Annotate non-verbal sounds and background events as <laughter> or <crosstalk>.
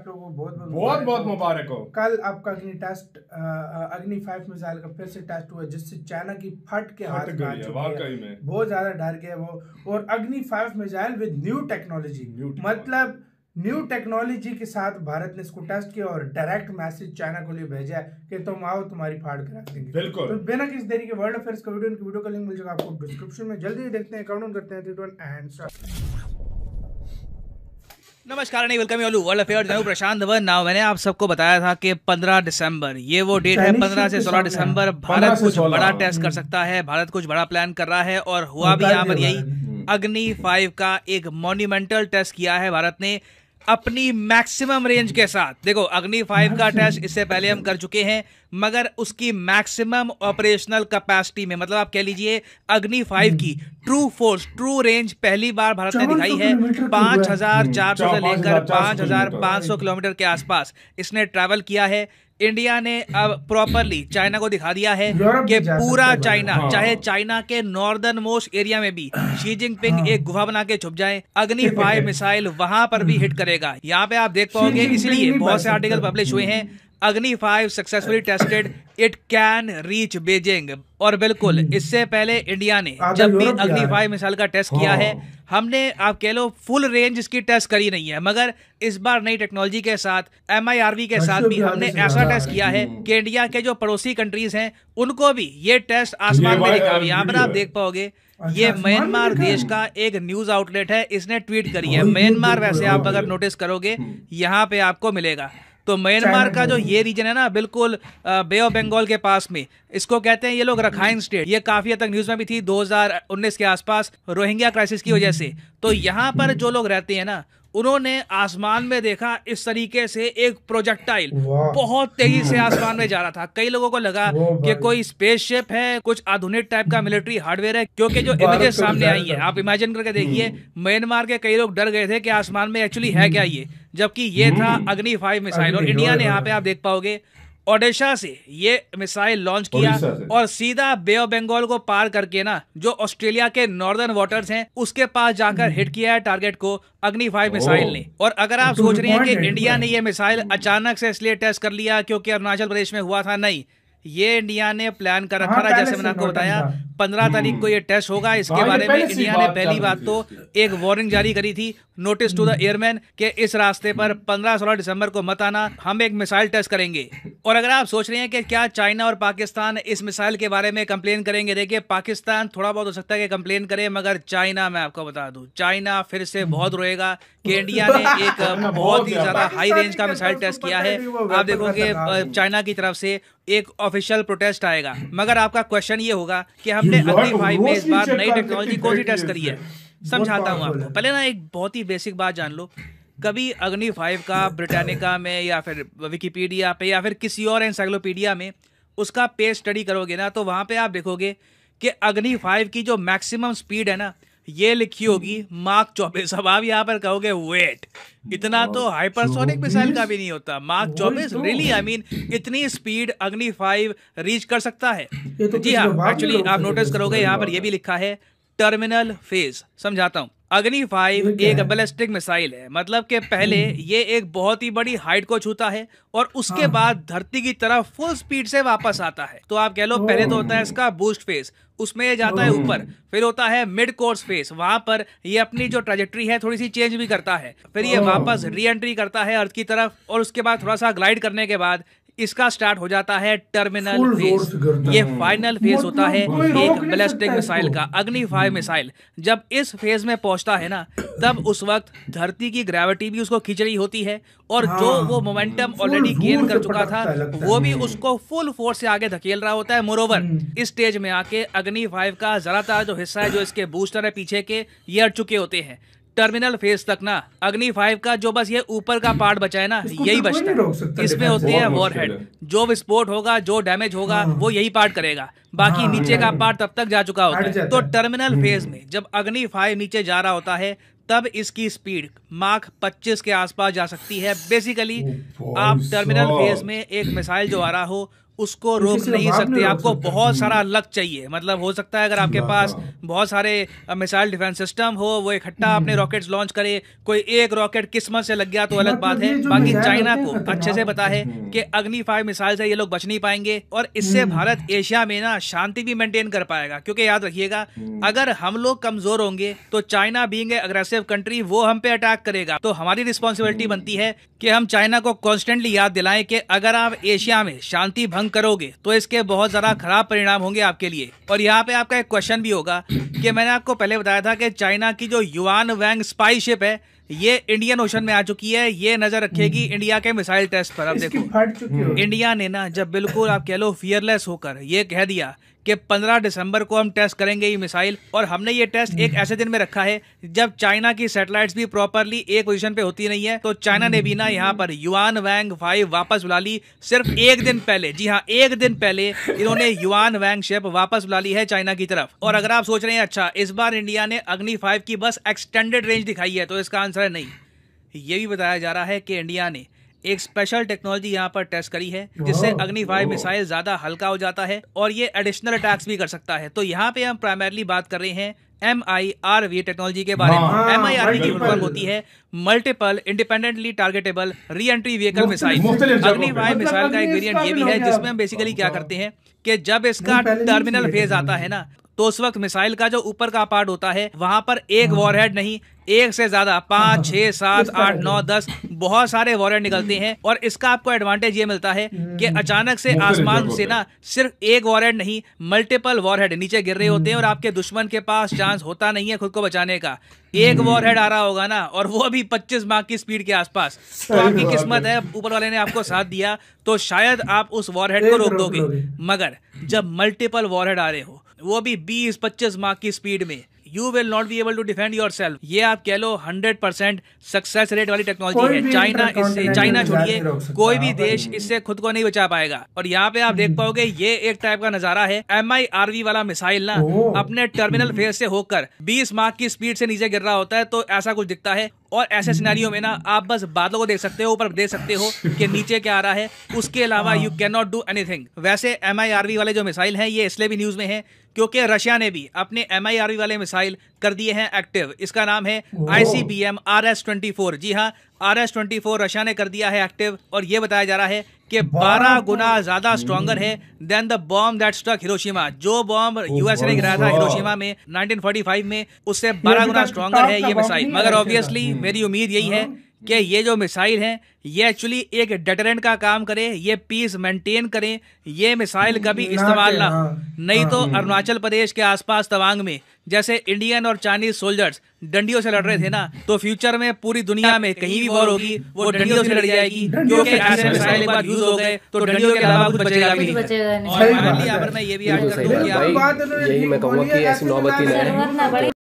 आप लोगों को बहुत बहुत बहुत बहुत मुबारक हो कल आपका अग्नि टेस्ट अग्नि फाइव मिसाइल का फिर से टेस्ट हुआ जिससे चाइना की फट के हाथ में बहुत ज्यादा डर गया वो और Agni five missile with new technology मतलब न्यू टेक्नोलॉजी के साथ भारत ने इसको टेस्ट किया और डायरेक्ट मैसेज चाइना को लिए भेजा है कि तुम आओ तुम्हारी फाड़ रख देंगे बिल्कुल तो बिना किसी देरी के वर्ल्ड अफेयर्स का वीडियो इनकी वीडियो का लिंक मिल जाएगा आपको डिस्क्रिप्शन में जल्दी देखते हैं काउंट करते हैं एंड नमस्कार नहीं वेलकम यू वर्ल्ड अफेयर मैं प्रशांत धवन नाउ मैंने आप सबको बताया था कि 15 दिसंबर ये वो डेट है 15 से 16 दिसंबर भारत कुछ बड़ा टेस्ट कर सकता है भारत कुछ बड़ा प्लान कर रहा है और हुआ भी यहाँ पर यही हम्म। अग्नि फाइव का एक मोन्यूमेंटल टेस्ट किया है भारत ने अपनी मैक्सिमम रेंज के साथ देखो अग्नि फाइव का टेस्ट इससे पहले हम कर चुके हैं मगर उसकी मैक्सिमम ऑपरेशनल कैपेसिटी में मतलब आप कह लीजिए अग्नि फाइव की ट्रू फोर्स ट्रू रेंज पहली बार भारत ने दिखाई है पांच हजार हम्म, चार सौ से लेकर पांच हजार पांच सौ किलोमीटर के आसपास इसने ट्रैवल किया है इंडिया ने अब प्रॉपरली चाइना को दिखा दिया है कि पूरा चाइना हाँ। चाहे चाइना के नॉर्दर्न मोस्ट एरिया में भी शी जिनपिंग हाँ। एक गुफा बना के छुप जाए अग्नि फाइव मिसाइल वहां पर भी हिट करेगा यहाँ पे आप देख पाओगे इसलिए बहुत से आर्टिकल पब्लिश हुए हैं Agni five successfully tested it can reach Beijing और बिल्कुल hmm. इससे पहले इंडिया ने जब भी अग्नि फाइव मिसाइल का टेस्ट किया है हाँ। हमने आप कह लो फुल रेंज इसकी टेस्ट करी नहीं है मगर इस बार नई टेक्नोलॉजी के साथ एम के साथ भी भी हमने ऐसा टेस्ट किया है hmm. कि इंडिया के जो पड़ोसी कंट्रीज हैं उनको भी ये टेस्ट आसमान में दिखा यहाँ पर आप देख पाओगे अच्छा, ये म्यांमार देश का एक न्यूज आउटलेट है इसने ट्वीट करी है म्यांमार हाँ, वैसे आप अगर नोटिस करोगे hmm. यहाँ पे आपको मिलेगा तो म्यांमार का जो ये रीजन है ना बिल्कुल बे ऑफ बंगाल के पास में इसको कहते हैं ये लोग रखाइन स्टेट ये काफी हद तक न्यूज में भी थी 2019 के आसपास रोहिंग्या क्राइसिस की वजह से तो यहाँ पर जो लोग रहते हैं ना उन्होंने आसमान में देखा इस तरीके से एक प्रोजेक्टाइल बहुत तेजी से आसमान में जा रहा था कई लोगों को लगा कि कोई स्पेसशिप है कुछ आधुनिक टाइप का मिलिट्री हार्डवेयर है क्योंकि जो इमेजेस सामने आई है आप इमेजिन करके देखिए म्यांमार के कई लोग डर गए थे कि आसमान में एक्चुअली है क्या ये जबकि ये हम्म। था अग्नि फाइव मिसाइल और इंडिया ने यहाँ पे आप देख पाओगे ओडिशा से ये मिसाइल लॉन्च किया और सीधा बे ऑफ बंगाल को पार करके ना जो ऑस्ट्रेलिया के नॉर्दर्न वाटर्स हैं उसके पास जाकर हिट हम्म। किया है टारगेट को अग्नि फाइव मिसाइल ने और अगर आप तो सोच रहे हैं कि इंडिया ने ये मिसाइल हम्म। अचानक से इसलिए टेस्ट कर लिया क्योंकि अरुणाचल प्रदेश में हुआ था नहीं ये इंडिया ने प्लान कर रखा हाँ, था जैसे मैंने आपको बताया पंद्रह तारीख को ये टेस्ट हम्म। होगा इसके बारे में इंडिया ने पहली बात तो एक वार्निंग जारी करी थी नोटिस टू द एयरमैन के इस रास्ते पर पंद्रह सोलह दिसंबर को मत आना हम एक मिसाइल टेस्ट करेंगे और अगर आप सोच रहे हैं कि क्या चाइना और पाकिस्तान इस मिसाइल के बारे में कंप्लेन करेंगे देखिए पाकिस्तान थोड़ा बहुत हो सकता है कि कंप्लेन करे मगर चाइना मैं आपको बता दूं चाइना फिर से हम्म। बहुत रोएगा कि इंडिया ने <laughs> एक बहुत ही ज्यादा हाई रेंज का मिसाइल टेस्ट तो किया है आप देखोगे चाइना की तरफ से एक ऑफिशियल प्रोटेस्ट आएगा हम्म। मगर आपका क्वेश्चन ये होगा कि हमने अगली फाइव में इस बार नई टेक्नोलॉजी कौन सी टेस्ट करी है समझाता हूँ आपको पहले ना एक बहुत ही बेसिक बात जान लो कभी अग्नि फाइव का ब्रिटानिका में या फिर विकीपीडिया पे या फिर किसी और इंसाइक्लोपीडिया में उसका पेज स्टडी करोगे ना तो वहाँ पे आप देखोगे कि अग्नि फाइव की जो मैक्सिमम स्पीड है ना ये लिखी होगी मार्क चौबीस अब आप यहाँ पर कहोगे वेट इतना तो हाइपरसोनिक मिसाइल का भी नहीं होता मार्क चौबीस रियली आई मीन इतनी स्पीड अग्नि फाइव रीच कर सकता है तो जी हाँ एक्चुअली आप नोटिस करोगे यहाँ पर यह भी लिखा है टर्मिनल फेज समझाता हूँ अग्नि फाइव एक बैलिस्टिक मिसाइल है मतलब के पहले ये एक बहुत ही बड़ी हाइट को छूता है और उसके हाँ। बाद धरती की तरफ फुल स्पीड से वापस आता है तो आप कह लो पहले तो होता है इसका बूस्ट फेस उसमें ये जाता है ऊपर फिर होता है मिड कोर्स फेस वहां पर ये अपनी जो ट्रेजेक्ट्री है थोड़ी सी चेंज भी करता है फिर ये वापस री एंट्री करता है अर्थ की तरफ और उसके बाद थोड़ा सा ग्लाइड करने के बाद इसका स्टार्ट हो जाता है टर्मिनल फेज ये फाइनल फेज होता है मतलब एक बैलिस्टिक मिसाइल का अग्नि फाइव मिसाइल हम्म। जब इस फेज में पहुंचता है ना तब उस वक्त धरती की ग्रेविटी भी उसको खींच रही होती है और हाँ, जो वो मोमेंटम ऑलरेडी गेन कर चुका था वो भी हम्म। उसको फुल फोर्स से आगे धकेल रहा होता है मोरोवर हम्म। इस स्टेज में आके अग्नि फाइव का ज्यादातर जो हिस्सा है जो इसके बूस्टर है पीछे के ये अड़ चुके होते हैं टर्मिनल फेज तक ना अग्नि फाइव का जो बस ये ऊपर का पार्ट बचा है ना यही बचता है इसमें होती है वॉर हेड जो विस्फोट होगा जो डैमेज होगा हाँ, हाँ। वो यही पार्ट करेगा बाकी हाँ, नीचे का पार्ट तब तक जा चुका होता है तो टर्मिनल हम्म। फेज में जब अग्नि फाइव नीचे जा रहा होता है तब इसकी स्पीड मार्क 25 के आसपास जा सकती है बेसिकली oh, आप टर्मिनल फेज में एक मिसाइल जो आ रहा हो उसको रोक नहीं सकते आपको बहुत सारा लक चाहिए मतलब हो सकता है अगर आपके पास बहुत सारे मिसाइल डिफेंस सिस्टम हो वो इकट्ठा आपने रॉकेट्स हम्म। लॉन्च करे कोई एक रॉकेट किस्मत से लग गया तो अलग बात मतलब है बाकी चाइना को अच्छे से पता है कि अग्नि फाइव मिसाइल से ये लोग बच नहीं पाएंगे और इससे हम्म। भारत एशिया में ना शांति भी मेंटेन कर पाएगा क्योंकि याद रखिएगा हम्म। अगर हम लोग कमजोर होंगे तो China being aggressive save country वो हम पे अटैक करेगा तो हमारी रिस्पॉन्सिबिलिटी बनती है कि हम चाइना को कॉन्स्टेंटली याद दिलाएं कि अगर आप एशिया में शांति भंग करोगे तो इसके बहुत ज्यादा खराब परिणाम होंगे आपके लिए और यहाँ पे आपका एक क्वेश्चन भी होगा कि मैंने आपको पहले बताया था कि चाइना की जो युवान वैंग स्पाई शिप है ये इंडियन ओशन में आ चुकी है ये नजर रखेगी इंडिया के मिसाइल टेस्ट पर अब देखो इंडिया ने ना जब बिल्कुल आप कह लो फियरलेस होकर ये कह दिया कि 15 दिसंबर को हम टेस्ट करेंगे ये मिसाइल और हमने ये टेस्ट एक ऐसे दिन में रखा है जब चाइना की सैटेलाइट्स भी प्रॉपरली एक पोजीशन पे होती नहीं है तो चाइना ने भी ना यहाँ पर युआन वैंग फाइव वापस बुला ली सिर्फ एक दिन पहले जी हाँ एक दिन पहले इन्होंने युआन वैंग शिप वापस बुला ली है चाइना की तरफ और अगर आप सोच रहे हैं अच्छा इस बार इंडिया ने अग्नि फाइव की बस एक्सटेंडेड रेंज दिखाई है तो इसका आंसर है नहीं ये भी बताया जा रहा है कि इंडिया ने एक स्पेशल टेक्नोलॉजी यहाँ पर टेस्ट करी है जिससे अग्नि फाइव मिसाइल ज्यादा हल्का हो जाता है और ये एडिशनल अटैक्स भी कर सकता है तो यहाँ पे हम प्राइमरली बात कर रहे हैं M I R V technology के बारे में एम आई आर वी की फुल होती है multiple independently targetable re entry vehicle missile Agni Y missile मतलब का एक वेरिएंट ये भी है जिसमें हम बेसिकली क्या हाँ। करते हैं कि जब इसका टर्मिनल फेज आता है ना तो उस वक्त मिसाइल का जो ऊपर का पार्ट होता है वहां पर एक वॉरहेड नहीं एक से ज्यादा पांच छह सात आठ नौ दस बहुत सारे वॉरियर निकलते हैं और इसका आपको एडवांटेज ये मिलता है हम्म। कि अचानक से आसमान से ना सिर्फ एक वॉरियर नहीं मल्टीपल वॉरहेड नीचे गिर रहे हम्म। होते हैं और आपके दुश्मन के पास चांस होता नहीं है खुद को बचाने का एक वॉरहेड हम्म। आ रहा होगा ना और वो भी पच्चीस मार्क की स्पीड के आसपास तो आपकी किस्मत है ऊपर वाले ने आपको साथ दिया तो शायद आप उस वॉरहेड को रोक दोगे मगर जब मल्टीपल वॉरहेड आ रहे हो वो भी बीस पच्चीस मार्क की स्पीड में you will not be able to defend yourself ये आप कह लो हंड्रेड परसेंट सक्सेस रेट वाली टेक्नोलॉजी है चाइना इससे चाइना छोड़िए कोई भी देश इससे खुद को नहीं बचा पाएगा और यहाँ पे आप देख हम्म। पाओगे ये एक टाइप का नजारा है एम आई आर वी वाला मिसाइल ना अपने टर्मिनल फेज से होकर बीस मार्क की स्पीड से नीचे गिर रहा होता है तो ऐसा कुछ दिखता है और ऐसे सिनेरियो हम्म। में ना आप बस बादलों को देख सकते हो ऊपर देख सकते हो <laughs> कि नीचे क्या आ रहा है उसके अलावा you can not do anything वैसे एम आई आर वी वाले जो मिसाइल है ये इसलिए भी न्यूज में है क्योंकि रशिया ने भी अपने एम वाले मिसाइल कर दिए हैं एक्टिव इसका नाम है I C B M R S twenty four जी हाँ R S twenty four Russia ने कर दिया है एक्टिव और ये बताया जा रहा है कि 12 गुना ज्यादा स्ट्रॉगर है than the bomb that struck Hiroshima जो बॉम्ब यूएस ने गिराया था हिरोशिमा में 1945 में उससे 12 गुना स्ट्रॉन्गर तो है ये मिसाइल मगर ऑब्वियसली हम्म। मेरी उम्मीद यही है हाँ। कि हम्म। ये जो मिसाइल हैं ये एक्चुअली एक डेटरेंट का काम करें ये पीस मेंटेन करें ये मिसाइल हम्म, कभी हम्म, इस्तेमाल ना हो हाँ। नहीं तो हाँ, अरुणाचल प्रदेश के आसपास तवांग में जैसे इंडियन और चाइनीज सोल्जर्स डंडियों से लड़ रहे थे ना तो फ्यूचर में पूरी दुनिया में कहीं भी वॉर होगी वो डंडियों से लड़ी जाएगी क्योंकि ऐसे मिसाइल एक बार यूज हो गए तो डंडियों के अलावा कुछ बचेगा भी नहीं और मैं ये भी ऐड कर दूं यही मैं कहूंगा कि ऐसी नौबत ही